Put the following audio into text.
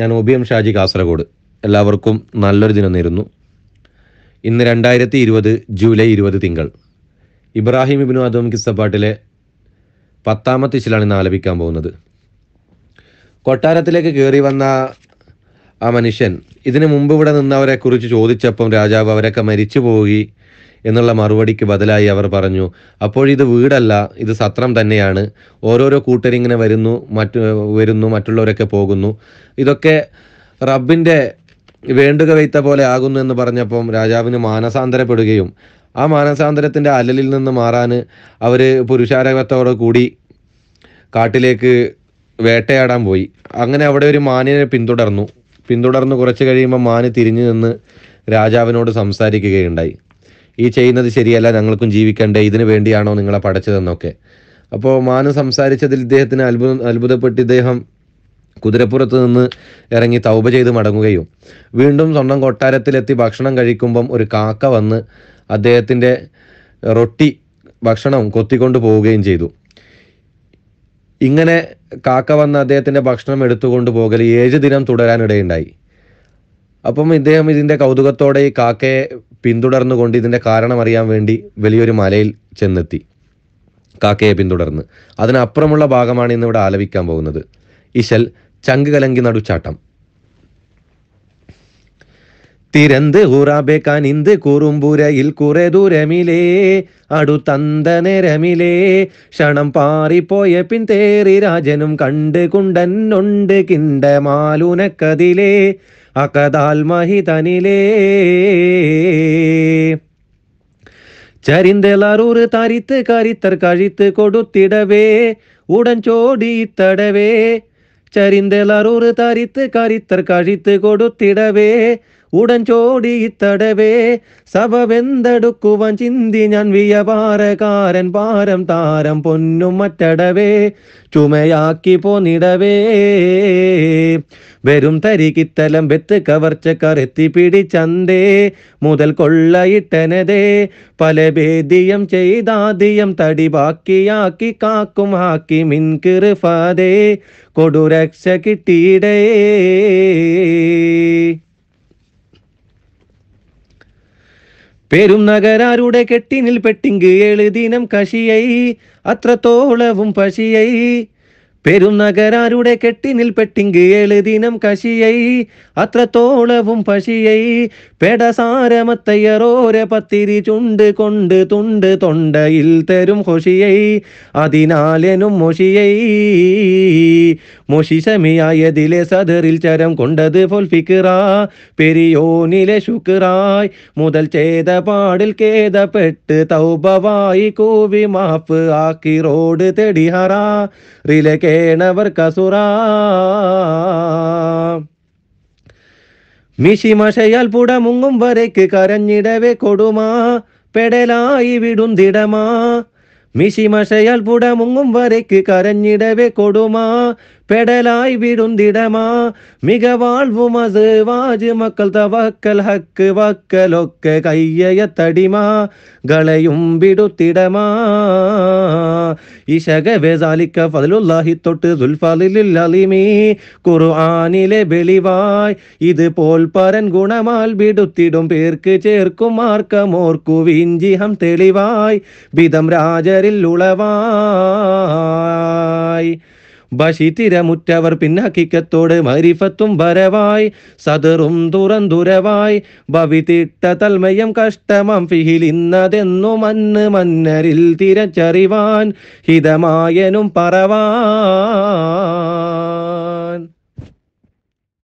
ഞാൻ O B M Shaji Kasaragod എല്ലാവർക്കും നല്ലൊരു ദിനം നേരുന്നു ഇന്ന് രണ്ടായിരത്തി ഇരുപത് ജൂലൈ ഇരുപത് തിങ്കൾ ഇബ്രാഹിം ഇബിനു അദം കിസ്സപ്പാട്ടിലെ പത്താമത്തെ ഇശിലാണ് ഇന്ന് ആലപിക്കാൻ പോകുന്നത് കൊട്ടാരത്തിലേക്ക് കയറി വന്ന ആ മനുഷ്യൻ ഇതിനു മുമ്പ് ഇവിടെ നിന്നവരെ കുറിച്ച് ചോദിച്ചപ്പം രാജാവ് അവരൊക്കെ മരിച്ചു പോയി എന്നുള്ള മറുപടിക്ക് ബദലായി അവർ പറഞ്ഞു അപ്പോഴിത് വീടല്ല ഇത് സത്രം തന്നെയാണ് ഓരോരോ കൂട്ടരിങ്ങനെ വരുന്നു മറ്റു വരുന്നു മറ്റുള്ളവരൊക്കെ പോകുന്നു ഇതൊക്കെ റബ്ബിൻ്റെ വേണ്ടുക വെയ്ത്ത പോലെ ആകുന്നു എന്ന് പറഞ്ഞപ്പം രാജാവിന് മാനസാന്തരപ്പെടുകയും ആ മാനസാന്തരത്തിൻ്റെ അലലിൽ നിന്ന് മാറാൻ അവർ പുരുഷാരകത്തോടു കൂടി കാട്ടിലേക്ക് വേട്ടയാടാൻ പോയി അങ്ങനെ അവിടെ ഒരു മാനിനെ പിന്തുടർന്നു പിന്തുടർന്ന് കുറച്ച് കഴിയുമ്പോൾ മാന് തിരിഞ്ഞു നിന്ന് രാജാവിനോട് സംസാരിക്കുകയുണ്ടായി ഈ ചെയ്യുന്നത് ശരിയല്ല ഞങ്ങൾക്കും ജീവിക്കണ്ടേ ഇതിനു വേണ്ടിയാണോ നിങ്ങളെ പഠിച്ചതെന്നൊക്കെ അപ്പോൾ മാനു സംസാരിച്ചതിൽ ഇദ്ദേഹത്തിന് അത്ഭുത അത്ഭുതപ്പെട്ട് ഇദ്ദേഹം കുതിരപ്പുറത്ത് നിന്ന് ഇറങ്ങി തൗബ ചെയ്ത് മടങ്ങുകയും വീണ്ടും സ്വന്തം കൊട്ടാരത്തിലെത്തി ഭക്ഷണം കഴിക്കുമ്പം ഒരു കാക്ക വന്ന് അദ്ദേഹത്തിൻ്റെ റൊട്ടി ഭക്ഷണം കൊത്തിക്കൊണ്ട് പോവുകയും ചെയ്തു ഇങ്ങനെ കാക്ക വന്ന് അദ്ദേഹത്തിൻ്റെ ഭക്ഷണം എടുത്തുകൊണ്ട് പോകൽ ഏഴ് ദിനം തുടരാനിടയുണ്ടായി അപ്പം ഇദ്ദേഹം ഇതിൻ്റെ കൗതുകത്തോടെ ഈ കാക്കയെ പിന്തുടർന്നുകൊണ്ട് ഇതിൻ്റെ കാരണം അറിയാൻ വേണ്ടി വലിയൊരു മലയിൽ ചെന്നെത്തി കാക്കയെ പിന്തുടർന്ന് അതിനപ്പുറമുള്ള ഭാഗമാണ് ഇവിടെ ആലപിക്കാൻ പോകുന്നത് ഇശൽ ചങ്ക് കലങ്കി നടുച്ചാട്ടം തിരന്ത് ഊറാബേ കനിന്ത് കുറുമ്പുരയിൽ കുറെ ദൂരമിലേ അടുത്തന്ത ക്ഷണം പാറിപ്പോയ പിൻ തേറി രാജനും കണ്ട് കുണ്ടൊണ്ട് കിണ്ട മാലുനക്കതിലേ അകദാൽ മഹിതനിലേ ചരിന്തലറൂറ് തരിത്ത് കരിത്തർ കഴിത്ത് കൊടുത്തിടവേ ഉടൻ ചോടിത്തടവേ ചരിന്തലറൂറ് തരിത്ത് കരിത്തർ കഴിത്ത് കൊടുത്തിടവേ ഉടൻ ചോടി ഇത്തടവേ സഭവെന്തെടുക്കുവാൻ ചിന്തി ഞാൻ വിയപാരകാരൻ പാരം താരം പൊന്നും മറ്റടവേ ചുമയാക്കി പോന്നിടവേ വെറും തരികിത്തലം വെത്ത് കവർച്ചക്കാർ എത്തിപ്പിടിച്ചന്തേ മുതൽ കൊള്ളയിട്ടനതേ പല ഭേദിയം ചെയ്താദ്യം തടി ബാക്കിയാക്കി കാക്കും ആക്കി മിൻകിറുഫാതേ കൊടുരക്ഷ കിട്ടിയിടേ പേരും നഗരാരുടെ കെട്ടിനിൽ പെട്ടിങ്ക് ഏഴ് ദിനം കശിയായി അത്രത്തോളവും പശിയൈ പെരുന്നകരാരുടെ കെട്ടിനിൽ പെട്ടിങ്ക് ഏഴ് ദിനം കശിയൈ അത്രത്തോളവും പശിയൈ പെടസാരമത്തയറോര പത്തിരി ചുണ്ട് കൊണ്ട് തുണ്ട് തൊണ്ടയിൽ തരും ഹൊഷിയൈ അതിനാലെനും മൊഷിയൈ മൊഷിഷമിയായതിലെ സദറിൽ ചരം കൊണ്ടത് ഫൊൽഫിക്കിറ പെരിയോനിലെ ശുക്കറായ് മുതൽ ചെയ്ത പാടിൽ കേതപ്പെട്ട് തൗബവായി കൂവി മാപ്പ് ആക്കി റോഡ് തെടിഹറ റിലക്കെ கேணவர் கசுரா மிஷிமஷையால் புடமுங்கும் வரைக்கு கரஞ்சிடவே கொடுமா பெடலாயி பெடலாய் விடுந்திடமா மிஷிமஷையால் புடமுங்கும் வரைக்கு கரஞ்சிடவே கொடுமா പെടലായി விழுந்திடமா மிக வாழ்வும் அது வாஜு மக்கள் தவக்கல் ஹக்கு வக்கலொக்க கையைய தடிமா களையும் விடுத்திடமா ഇശക വേസാലിക്ക ഫതിലുല്ലാഹി തൊട്ട് ദുൽഫലിൽ അലിമീ ഖുർആനിലെ വെളിവായ് ഇത് പോൽ പരൻ ഗുണമാൽ വിടുത്തിടും പേർക്ക് ചേർക്കും മാർക്കമോർക്കു വിഞ്ചിഹം തെളിവായ് വിധം രാജരിൽ ഉളവായ് ബഷിത്തിരമുറ്റവർ പിന്നാക്കിക്കത്തോട് മരിഫത്തും വരവായി സദറും തുറന്തുരവായി ഭവിതിട്ട തൽമയം കഷ്ടമം ഫിഹിൽ ഇന്നതെന്നു മന്ന് മന്നരിൽ തിരച്ചറിവാൻ ഹിതമായനും പറവാ